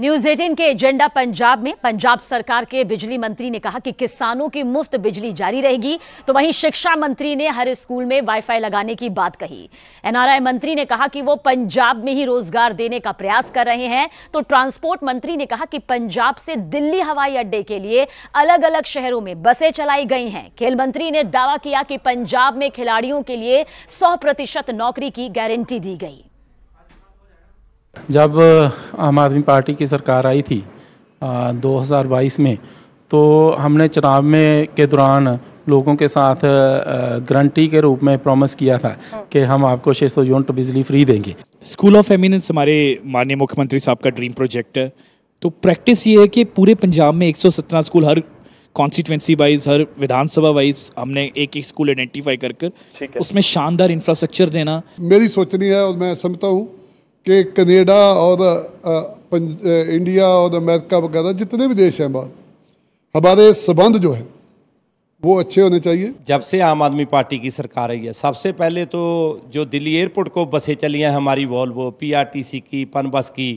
news eighteen के agenda Punjab में पंजाब सरकार के बिजली मंत्री ने कहा कि किसानों की मुफ्त बिजली जारी रहेगी तो वहीं शिक्षा मंत्री ने हर स्कूल में वाईफाई लगाने की बात कही एनआरआई मंत्री ने कहा कि वो पंजाब में ही रोजगार देने का प्रयास कर रहे हैं तो ट्रांसपोर्ट मंत्री ने कहा कि पंजाब से दिल्ली हवाई अड्डे के लिए अलग अलग शहरों में बसें चलाई गई हैं खेल मंत्री ने दावा किया कि पंजाब में खिलाड़ियों के लिए सौ नौकरी की गारंटी दी गई जब आम आदमी पार्टी की सरकार आई थी आ, 2022 में तो हमने चुनाव में के दौरान लोगों के साथ गारंटी के रूप में प्रॉमिस किया था कि हम आपको 600 यूनिट बिजली फ्री देंगे स्कूल ऑफ एमिनेंस हमारे माननीय मुख्यमंत्री साहब का ड्रीम प्रोजेक्ट है तो प्रैक्टिस ये है कि पूरे पंजाब में 117 स्कूल हर कॉन्स्टिट्यूंसी वाइज हर विधानसभा वाइज हमने एक एक स्कूल आइडेंटिफाई कर कर उसमें शानदार इंफ्रास्ट्रक्चर देना मेरी सोचनी है और मैं समझता हूँ कि कनेडा और इंडिया और अमेरिका वगैरह जितने भी देश हैं बाहर हमारे संबंध जो है वो अच्छे होने चाहिए जब से आम आदमी पार्टी की सरकार आई है सबसे पहले तो जो दिल्ली एयरपोर्ट को बसें चली हैं हमारी वॉल्वो पीआरटीसी की पन बस की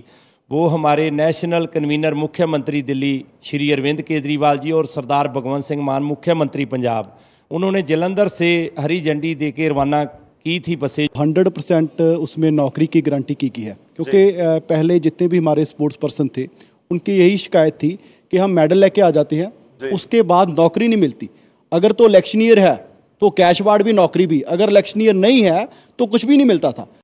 वो हमारे नेशनल कन्वीनर मुख्यमंत्री दिल्ली श्री अरविंद केजरीवाल जी और सरदार भगवंत सिंह मान मुख्यमंत्री पंजाब उन्होंने जलंधर से हरी झंडी दे के रवाना की थी बसें हंड्रेड परसेंट उसमें नौकरी की गारंटी की गई है क्योंकि पहले जितने भी हमारे स्पोर्ट्स पर्सन थे उनकी यही शिकायत थी कि हम मेडल लेके आ जाते हैं उसके बाद नौकरी नहीं मिलती अगर तो इलेक्शन ईयर है तो कैश वार्ड भी नौकरी भी अगर इलेक्शन ईयर नहीं है तो कुछ भी नहीं मिलता था